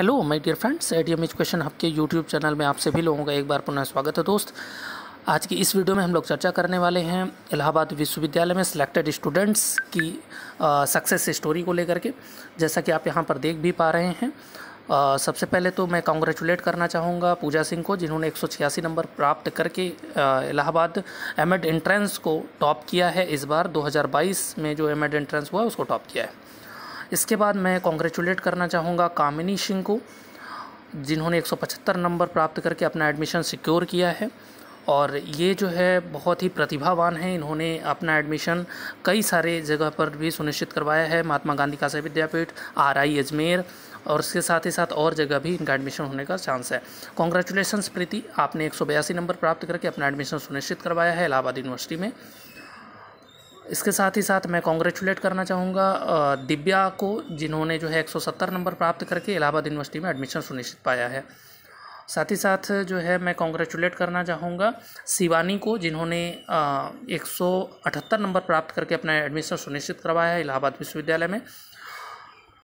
hello my dear friends A T question education hub के YouTube channel में आप सभी लोगों का एक बार पुनः स्वागत है दोस्त आज की इस वीडियो में हम लोग चर्चा करने वाले हैं इलाहाबाद विश्वविद्यालय में सिलेक्टेड स्टूडेंट्स की सक्सेस स्टोरी को लेकर के जैसा कि आप यहाँ पर देख भी पा रहे हैं आ, सबसे पहले तो मैं कॉन्ग्रेचुलेट करना चाहूँगा पूजा सिंह को जिन्होंने एक नंबर प्राप्त करके इलाहाबाद एम एड एंट्रेंस को टॉप किया है इस बार दो में जो एम एड एंट्रेंस हुआ उसको टॉप किया है इसके बाद मैं कॉन्ग्रेचुलेट करना चाहूँगा कामिनी सिंह को जिन्होंने 175 नंबर प्राप्त करके अपना एडमिशन सिक्योर किया है और ये जो है बहुत ही प्रतिभावान है इन्होंने अपना एडमिशन कई सारे जगह पर भी सुनिश्चित करवाया है महात्मा गांधी काशी विद्यापीठ आर आई अजमेर और उसके साथ ही साथ और जगह भी इनका एडमिशन होने का चांस है कॉन्ग्रेचुलेसन्स प्रीति आपने एक नंबर प्राप्त करके अपना एडमिशन सुनिश्चित करवाया है इलाहाबाद यूनिवर्सिटी में इसके साथ ही साथ मैं कॉन्ग्रेचुलेट करना चाहूँगा दिव्या को जिन्होंने जो है 170 नंबर प्राप्त करके इलाहाबाद यूनिवर्सिटी में एडमिशन सुनिश्चित पाया है साथ ही साथ जो है मैं कॉन्ग्रेचुलेट करना चाहूँगा शिवानी को जिन्होंने एक नंबर प्राप्त करके अपना एडमिशन सुनिश्चित करवाया है इलाहाबाद विश्वविद्यालय में